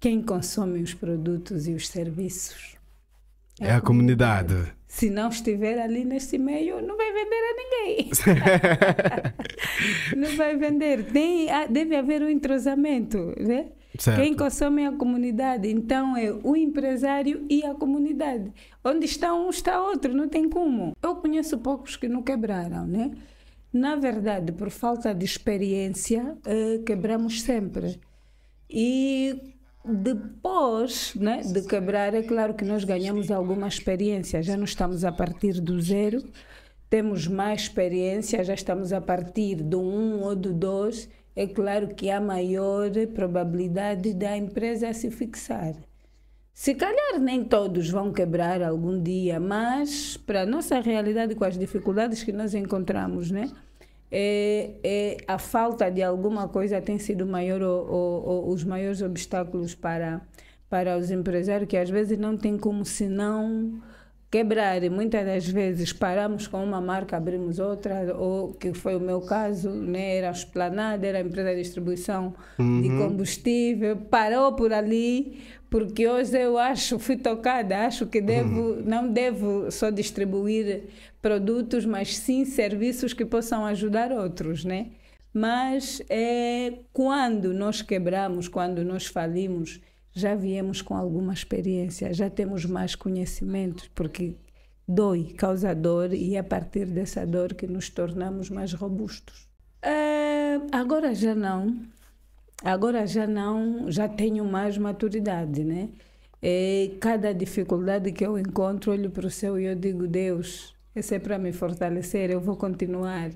quem consome os produtos e os serviços. É, é a comunidade. comunidade. Se não estiver ali nesse meio, não vai vender a ninguém. não vai vender. Tem, ah, deve haver um entrosamento, né? Quem consome é a comunidade, então é o empresário e a comunidade. Onde está um, está outro, não tem como. Eu conheço poucos que não quebraram, né? Na verdade, por falta de experiência, eh, quebramos sempre. E depois né, de quebrar, é claro que nós ganhamos alguma experiência, já não estamos a partir do zero, temos mais experiência, já estamos a partir do um ou do dois, é claro que há maior probabilidade da empresa se fixar. Se calhar nem todos vão quebrar algum dia, mas para a nossa realidade, com as dificuldades que nós encontramos, né? é, é a falta de alguma coisa tem sido maior ou, ou, ou, os maiores obstáculos para para os empresários que às vezes não tem como se não quebrar e muitas das vezes paramos com uma marca, abrimos outra, ou que foi o meu caso, né? era a Esplanada, era a empresa de distribuição uhum. de combustível, parou por ali, porque hoje eu acho, fui tocada, acho que devo, uhum. não devo só distribuir produtos, mas sim serviços que possam ajudar outros, né? Mas é, quando nós quebramos, quando nós falimos, já viemos com alguma experiência, já temos mais conhecimentos, porque dói, causa dor e é a partir dessa dor que nos tornamos mais robustos. Ah, agora já não, agora já não, já tenho mais maturidade, né? E cada dificuldade que eu encontro, olho para o céu e eu digo, Deus, esse é para me fortalecer, eu vou continuar.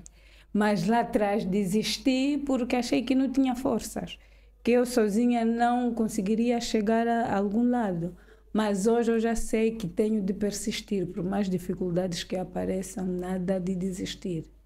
Mas lá atrás desisti porque achei que não tinha forças que eu sozinha não conseguiria chegar a algum lado. Mas hoje eu já sei que tenho de persistir, por mais dificuldades que apareçam, nada de desistir.